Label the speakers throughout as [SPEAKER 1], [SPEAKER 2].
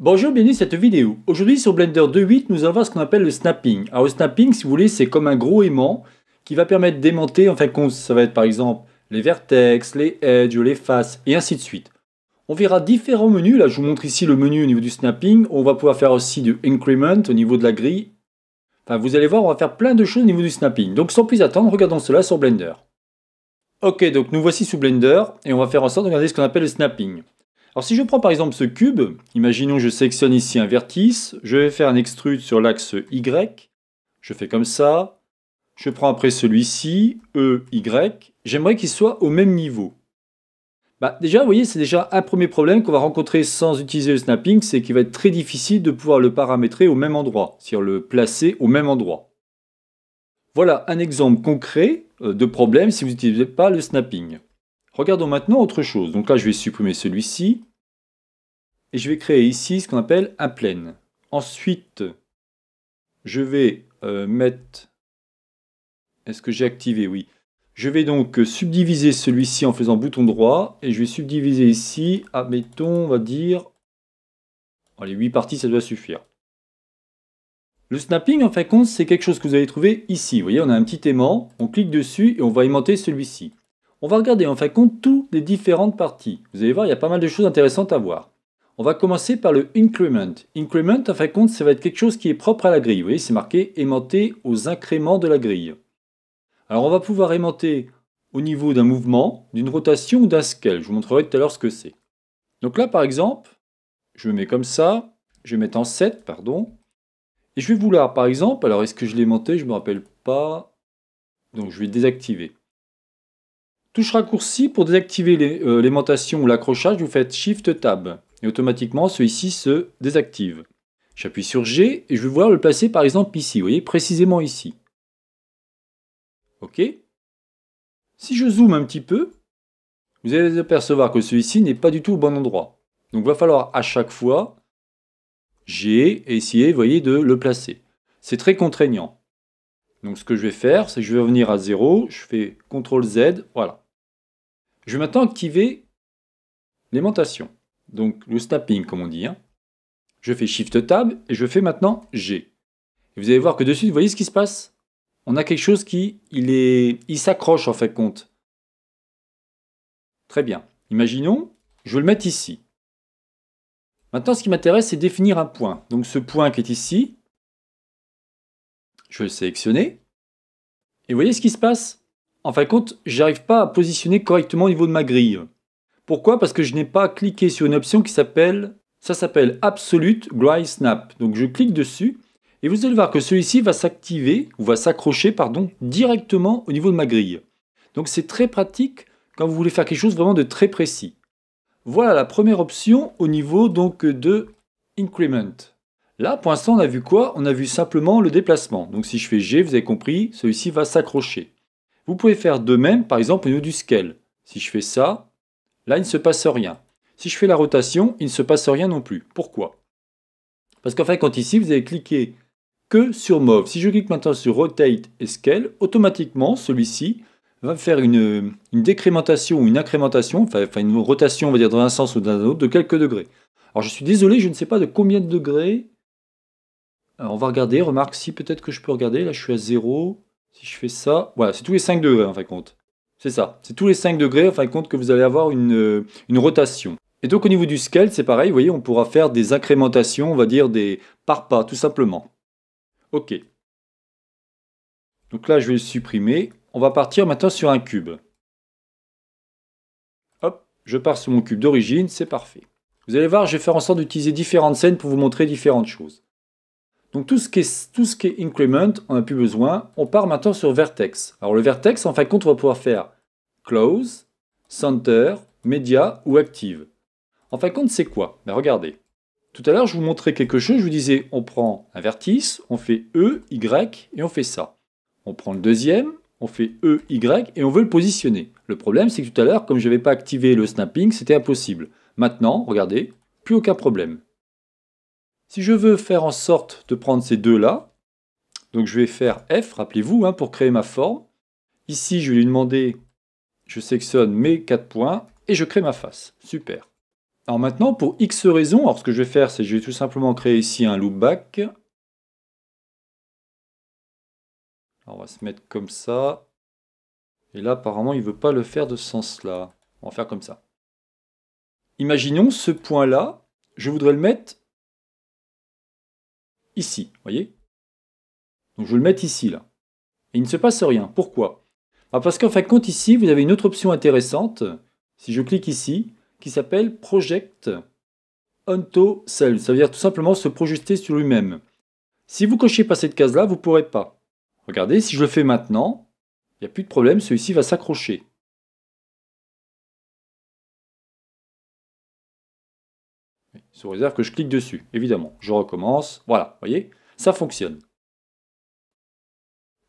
[SPEAKER 1] Bonjour, bienvenue dans cette vidéo. Aujourd'hui sur Blender 2.8, nous allons voir ce qu'on appelle le snapping. Alors le snapping, si vous voulez, c'est comme un gros aimant qui va permettre d'aimanter, en fin de compte, ça va être par exemple les vertex, les edges, les faces, et ainsi de suite. On verra différents menus, là je vous montre ici le menu au niveau du snapping, on va pouvoir faire aussi du increment au niveau de la grille. Enfin, vous allez voir, on va faire plein de choses au niveau du snapping. Donc sans plus attendre, regardons cela sur Blender. Ok, donc nous voici sous Blender, et on va faire en sorte de regarder ce qu'on appelle le snapping. Alors si je prends par exemple ce cube, imaginons que je sélectionne ici un vertice, je vais faire un extrude sur l'axe Y, je fais comme ça, je prends après celui-ci, E, Y, j'aimerais qu'il soit au même niveau. Bah, déjà, vous voyez, c'est déjà un premier problème qu'on va rencontrer sans utiliser le snapping, c'est qu'il va être très difficile de pouvoir le paramétrer au même endroit, c'est-à-dire le placer au même endroit. Voilà un exemple concret euh, de problème si vous n'utilisez pas le snapping. Regardons maintenant autre chose. Donc là, je vais supprimer celui-ci. Et je vais créer ici ce qu'on appelle un plane. Ensuite, je vais euh, mettre... Est-ce que j'ai activé Oui. Je vais donc euh, subdiviser celui-ci en faisant bouton droit. Et je vais subdiviser ici, admettons, on va dire... Allez, les 8 parties, ça doit suffire. Le snapping, en fin de compte, c'est quelque chose que vous allez trouver ici. Vous voyez, on a un petit aimant, on clique dessus et on va aimanter celui-ci. On va regarder en fin de compte toutes les différentes parties. Vous allez voir, il y a pas mal de choses intéressantes à voir. On va commencer par le increment. Increment, en fin de compte, ça va être quelque chose qui est propre à la grille. Vous voyez, c'est marqué aimanté aux incréments de la grille. Alors on va pouvoir aimanter au niveau d'un mouvement, d'une rotation ou d'un scale. Je vous montrerai tout à l'heure ce que c'est. Donc là, par exemple, je me mets comme ça, je vais mettre en 7, pardon, et je vais vouloir, par exemple, alors est-ce que je l'ai aimanté Je ne me rappelle pas. Donc je vais désactiver. Touche raccourci, pour désactiver euh, l'aimantation ou l'accrochage, vous faites Shift Tab et automatiquement celui-ci se désactive. J'appuie sur G et je vais vouloir le placer par exemple ici, vous voyez, précisément ici. OK Si je zoome un petit peu, vous allez apercevoir que celui-ci n'est pas du tout au bon endroit. Donc il va falloir à chaque fois G essayer, voyez, de le placer. C'est très contraignant. Donc ce que je vais faire, c'est que je vais revenir à 0, je fais CTRL Z, voilà. Je vais maintenant activer l'aimantation. Donc le snapping, comme on dit. Hein. Je fais Shift Tab et je fais maintenant G. vous allez voir que de suite, vous voyez ce qui se passe On a quelque chose qui il est, il s'accroche en fait compte. Très bien. Imaginons, je vais le mettre ici. Maintenant, ce qui m'intéresse, c'est définir un point. Donc ce point qui est ici, je vais le sélectionner. Et vous voyez ce qui se passe en fin de compte, j'arrive pas à positionner correctement au niveau de ma grille. Pourquoi Parce que je n'ai pas cliqué sur une option qui s'appelle, ça s'appelle Absolute Grind Snap. Donc je clique dessus et vous allez voir que celui-ci va s'activer ou va s'accrocher pardon directement au niveau de ma grille. Donc c'est très pratique quand vous voulez faire quelque chose vraiment de très précis. Voilà la première option au niveau donc de Increment. Là, pour l'instant, on a vu quoi On a vu simplement le déplacement. Donc si je fais G, vous avez compris, celui-ci va s'accrocher. Vous pouvez faire de même, par exemple, au niveau du scale. Si je fais ça, là, il ne se passe rien. Si je fais la rotation, il ne se passe rien non plus. Pourquoi Parce qu'en fait, quand ici, vous avez cliqué que sur Move. Si je clique maintenant sur Rotate et Scale, automatiquement, celui-ci va faire une, une, décrémentation ou une incrémentation, enfin une rotation, on va dire, dans un sens ou dans un autre, de quelques degrés. Alors, je suis désolé, je ne sais pas de combien de degrés. Alors, euh, on va regarder, remarque, si peut-être que je peux regarder, là, je suis à 0. Si je fais ça, voilà, c'est tous les 5 degrés en fin de compte. C'est ça, c'est tous les 5 degrés en fin de compte que vous allez avoir euh, une, rotation. Et donc au niveau du scale, c'est pareil, vous voyez, on pourra faire des incrémentations, on va dire des par pas, tout simplement. Ok. Donc là, je vais le supprimer. On va partir maintenant sur un cube. Hop, je pars sur mon cube d'origine, c'est parfait. Vous allez voir, je vais faire en sorte d'utiliser différentes scènes pour vous montrer différentes choses. Donc tout ce, qui est, increment, on n'a plus besoin. On part maintenant sur vertex. Alors le vertex, en fin de compte, on va pouvoir faire close, center, media ou active. En fin de compte, c'est quoi ben, Regardez. Tout à l'heure, je vous montrais quelque chose. Je vous disais, on prend un vertice, on fait E, Y et on fait ça. On prend le deuxième, on fait E, Y et on veut le positionner. Le problème, c'est que tout à l'heure, comme je n'avais pas activé le snapping, c'était impossible. Maintenant, regardez, plus aucun problème. Si je veux faire en sorte de prendre ces deux-là, donc je vais faire F, rappelez-vous, hein, pour créer ma forme. Ici, je vais lui demander, je sélectionne mes quatre points et je crée ma face. Super. Alors maintenant, pour X raisons, alors ce que je vais faire, c'est je vais tout simplement créer ici un loopback. on va se mettre comme ça. Et là, apparemment, il ne veut pas le faire de ce sens-là. On va faire comme ça. Imaginons ce point-là, je voudrais le mettre ici, voyez Donc je vais le mettre ici, là. Et il ne se passe rien. Pourquoi bah, Parce qu'en fin de compte, ici, vous avez une autre option intéressante, si je clique ici, qui s'appelle Project Onto Cell. Ça veut dire tout simplement se projeter sur lui-même. Si vous cochez pas cette case-là, vous ne pourrez pas. Regardez, si je le fais maintenant, il n'y a plus de problème, celui-ci va s'accrocher. réserve que je clique dessus, évidemment. Je recommence, voilà, voyez, ça fonctionne.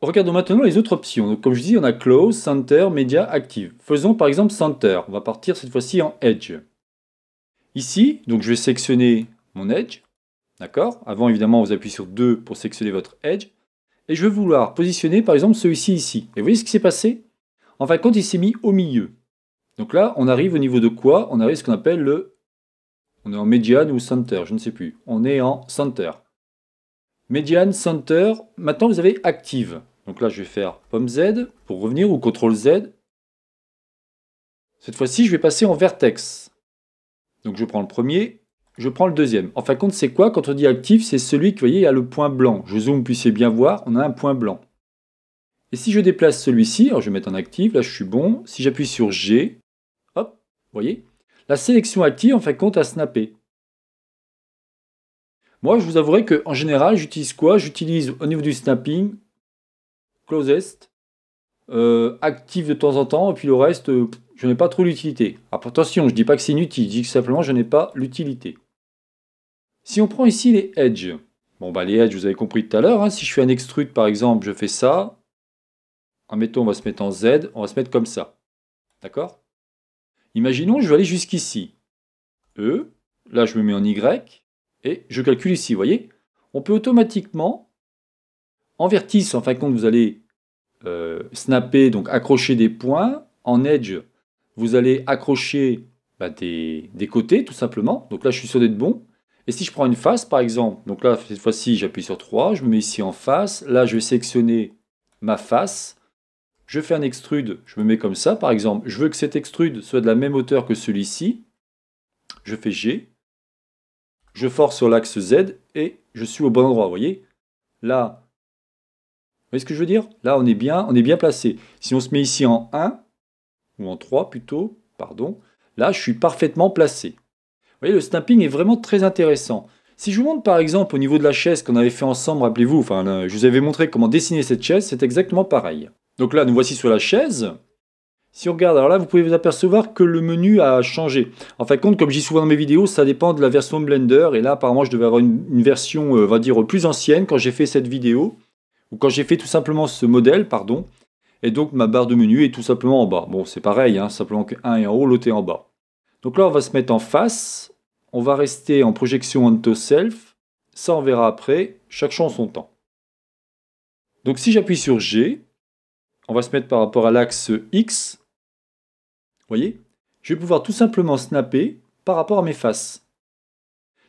[SPEAKER 1] Regardons maintenant les autres options. Donc, comme je dis, on a Close, Center, Media, Active. Faisons par exemple Center. On va partir cette fois-ci en Edge. Ici, donc je vais sélectionner mon Edge. D'accord Avant, évidemment, vous appuyez sur 2 pour sélectionner votre Edge. Et je vais vouloir positionner par exemple celui-ci ici. Et vous voyez ce qui s'est passé En fin de compte, il s'est mis au milieu. Donc là, on arrive au niveau de quoi On arrive ce qu'on appelle le on est en Median ou center, je ne sais plus. On est en center. Median, center. Maintenant, vous avez active. Donc là, je vais faire pomme Z pour revenir ou CTRL Z. Cette fois-ci, je vais passer en vertex. Donc je prends le premier, je prends le deuxième. En fin de compte, c'est quoi Quand on dit Active, c'est celui qui, vous voyez, a le point blanc. Je zoome, vous puissiez bien voir, on a un point blanc. Et si je déplace celui-ci, alors je vais mettre en Active, là je suis bon. Si j'appuie sur G, hop, vous voyez, la sélection active en fait compte à snapper. Moi, je vous avouerai qu'en général, j'utilise quoi J'utilise au niveau du snapping, closest, euh, active de temps en temps, et puis le reste, euh, je n'ai pas trop l'utilité. Attention, je ne dis pas que c'est inutile, je dis que simplement je n'ai pas l'utilité. Si on prend ici les edges, bon bah les edges, vous avez compris tout à l'heure, hein, si je fais un extrude par exemple, je fais ça. Admettons, on va se mettre en Z, on va se mettre comme ça. D'accord Imaginons, je vais aller jusqu'ici. E, là je me mets en Y, et je calcule ici, vous voyez On peut automatiquement, en vertice, en fin de compte, vous allez euh, snapper, donc accrocher des points. En edge, vous allez accrocher bah, des, des, côtés, tout simplement. Donc là, je suis sûr d'être bon. Et si je prends une face, par exemple, donc là, cette fois-ci, j'appuie sur 3, je me mets ici en face. Là, je vais sélectionner ma face je fais un extrude, je me mets comme ça par exemple, je veux que cet extrude soit de la même hauteur que celui-ci, je fais G, je force sur l'axe Z et je suis au bon endroit, vous voyez Là, vous voyez ce que je veux dire Là, on est bien, on est bien placé. Si on se met ici en 1, ou en 3 plutôt, pardon, là, je suis parfaitement placé. Vous voyez, le stamping est vraiment très intéressant. Si je vous montre par exemple au niveau de la chaise qu'on avait fait ensemble, rappelez-vous, enfin, je vous avais montré comment dessiner cette chaise, c'est exactement pareil. Donc là, nous voici sur la chaise. Si on regarde, alors là, vous pouvez vous apercevoir que le menu a changé. En fin de compte, comme je dis souvent dans mes vidéos, ça dépend de la version Blender. Et là, apparemment, je devais avoir une, version, euh, on va dire, plus ancienne quand j'ai fait cette vidéo. Ou quand j'ai fait tout simplement ce modèle, pardon. Et donc, ma barre de menu est tout simplement en bas. Bon, c'est pareil, hein, simplement simplement 1 est en haut, l'autre est en bas. Donc là, on va se mettre en face. On va rester en projection onto self. Ça, on verra après. Chaque en son temps. Donc, si j'appuie sur G, on va se mettre par rapport à l'axe X. Vous voyez Je vais pouvoir tout simplement snapper par rapport à mes faces.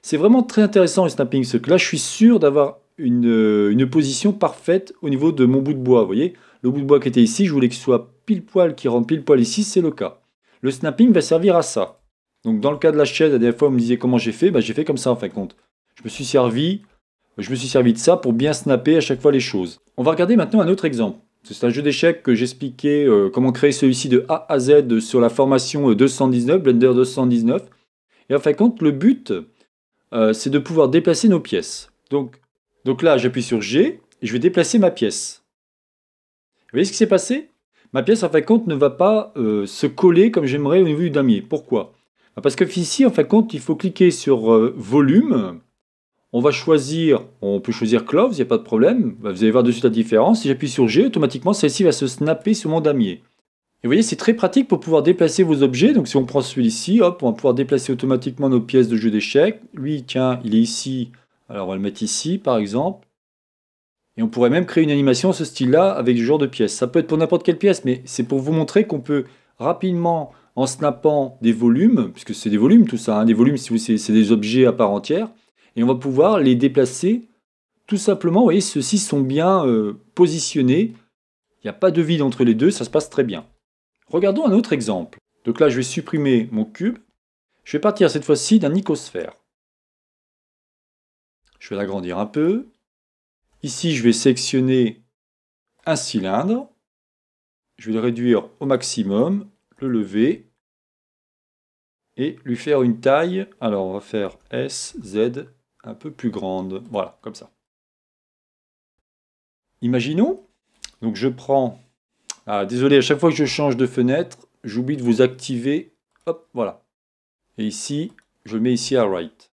[SPEAKER 1] C'est vraiment très intéressant le snapping, ce que là, je suis sûr d'avoir une, euh, une, position parfaite au niveau de mon bout de bois. Vous voyez Le bout de bois qui était ici, je voulais qu'il soit pile poil, qui rentre pile poil ici, c'est le cas. Le snapping va servir à ça. Donc dans le cas de la chaise, la dernière fois, on me disait comment j'ai fait, bah, j'ai fait comme ça en fin de compte. Je me suis servi, je me suis servi de ça pour bien snapper à chaque fois les choses. On va regarder maintenant un autre exemple. C'est un jeu d'échecs que j'expliquais euh, comment créer celui-ci de A à Z sur la formation 219, euh, Blender 219. Et en fin de compte, le but, euh, c'est de pouvoir déplacer nos pièces. Donc, donc là, j'appuie sur G, et je vais déplacer ma pièce. Vous voyez ce qui s'est passé Ma pièce, en fin de compte, ne va pas se coller comme j'aimerais au niveau du damier. Pourquoi Parce que ici, en fin de compte, il faut cliquer sur Volume, on va choisir, on peut choisir Cloves, il n'y a pas de problème. Bah, vous allez voir dessus la différence. Si j'appuie sur G, automatiquement celle-ci va se snapper sur mon damier. Et vous voyez, c'est très pratique pour pouvoir déplacer vos objets. Donc si on prend celui-ci, hop, on va pouvoir déplacer automatiquement nos pièces de jeu d'échecs. Lui, tiens, il est ici. Alors on va le mettre ici, par exemple. Et on pourrait même créer une animation à ce style-là avec ce genre de pièces. Ça peut être pour n'importe quelle pièce, mais c'est pour vous montrer qu'on peut rapidement, en snappant des volumes, puisque c'est des volumes tout ça, hein, des volumes, c'est des objets à part entière, et on va pouvoir les déplacer tout simplement. Vous voyez, ceux-ci sont bien euh, positionnés. Il n'y a pas de vide entre les deux, ça se passe très bien. Regardons un autre exemple. Donc là, je vais supprimer mon cube. Je vais partir cette fois-ci d'un icosphère. Je vais l'agrandir un peu. Ici, je vais sélectionner un cylindre. Je vais le réduire au maximum, le lever et lui faire une taille. Alors, on va faire S, Z, un peu plus grande. Voilà, comme ça. Imaginons, donc je prends... Ah, désolé, à chaque fois que je change de fenêtre, j'oublie de vous activer. Hop, voilà. Et ici, je mets ici à right.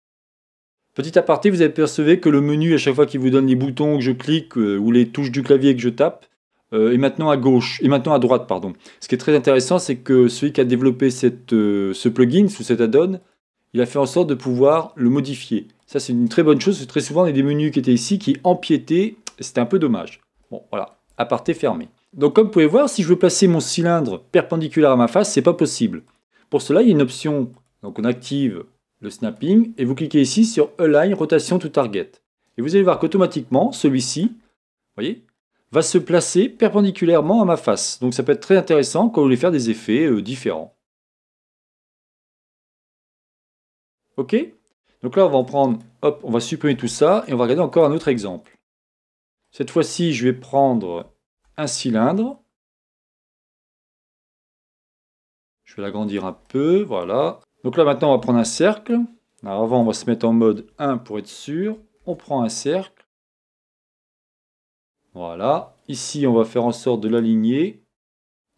[SPEAKER 1] Petit aparté, vous avez percevé que le menu, à chaque fois qu'il vous donne les boutons que je clique euh, ou les touches du clavier que je tape, euh, est maintenant à gauche, et maintenant à droite, pardon. Ce qui est très intéressant, c'est que celui qui a développé euh, ce plugin, sous cet add-on, il a fait en sorte de pouvoir le modifier. Ça, c'est une très bonne chose. Très souvent, il y a des menus qui étaient ici qui empiétaient. C'était un peu dommage. Bon, voilà. Aparté fermé. Donc, comme vous pouvez voir, si je veux placer mon cylindre perpendiculaire à ma face, c'est pas possible. Pour cela, il y a une option. Donc, on active le snapping et vous cliquez ici sur Align Rotation to Target. Et vous allez voir qu'automatiquement, celui-ci, vous voyez, va se placer perpendiculairement à ma face. Donc, ça peut être très intéressant quand vous voulez faire des effets euh, différents. OK Donc là, on va en prendre, hop, on va supprimer tout ça et on va regarder encore un autre exemple. Cette fois-ci, je vais prendre un cylindre. Je vais l'agrandir un peu, voilà. Donc là, maintenant, on va prendre un cercle. avant, on va se mettre en mode 1 pour être sûr. On prend un cercle. Voilà. Ici, on va faire en sorte de l'aligner.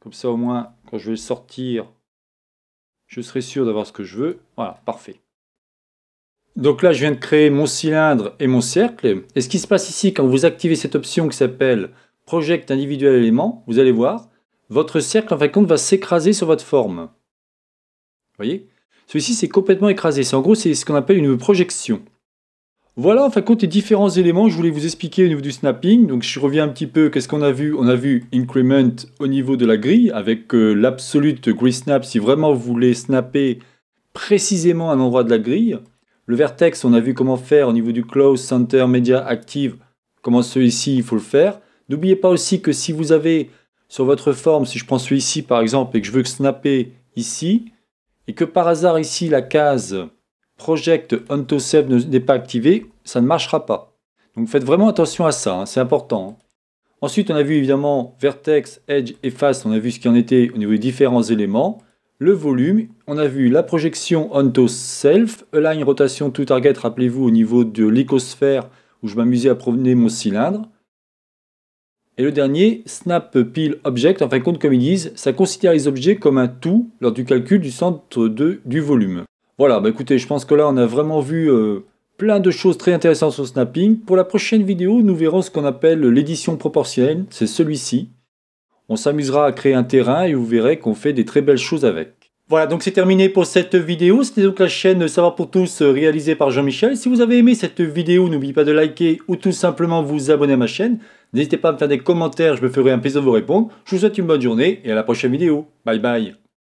[SPEAKER 1] Comme ça, au moins, quand je vais le sortir, je serai sûr d'avoir ce que je veux. Voilà, parfait. Donc là, je viens de créer mon cylindre et mon cercle. Et ce qui se passe ici, quand vous activez cette option qui s'appelle Project individuel élément, vous allez voir, votre cercle, en fin de compte, va s'écraser sur votre forme. Vous voyez Celui-ci s'est complètement écrasé. En gros, c'est ce qu'on appelle une projection. Voilà, en fin de compte, les différents éléments, je voulais vous expliquer au niveau du snapping. Donc, je reviens un petit peu, qu'est-ce qu'on a vu On a vu Increment au niveau de la grille, avec euh, l'absolute gris snap, si vraiment vous voulez snapper précisément à un endroit de la grille. Le vertex, on a vu comment faire au niveau du close center media active, comment celui-ci, il faut le faire. N'oubliez pas aussi que si vous avez sur votre forme, si je prends celui-ci par exemple et que je veux snapper ici, et que par hasard ici la case project Save n'est pas activée, ça ne marchera pas. Donc faites vraiment attention à ça, hein, c'est important. Ensuite, on a vu évidemment vertex, edge et face, on a vu ce qu'il en était au niveau des différents éléments le volume. On a vu la projection onto self, align rotation to target, rappelez-vous, au niveau de l'écosphère où je m'amusais à promener mon cylindre. Et le dernier, snap pile object, en fin de compte, comme ils disent, ça considère les objets comme un tout lors du calcul du centre de, du volume. Voilà, bah écoutez, je pense que là, on a vraiment vu euh, plein de choses très intéressantes sur snapping. Pour la prochaine vidéo, nous verrons ce qu'on appelle l'édition proportionnelle, c'est celui-ci. On s'amusera à créer un terrain et vous verrez qu'on fait des très belles choses avec. Voilà, donc c'est terminé pour cette vidéo. C'était donc la chaîne Savoir pour tous euh, réalisée par Jean-Michel. Si vous avez aimé cette vidéo, n'oubliez pas de liker ou tout simplement vous abonner à ma chaîne. N'hésitez pas à me faire des commentaires, je me ferai un plaisir de vous répondre. Je vous souhaite une bonne journée et à la prochaine vidéo. Bye bye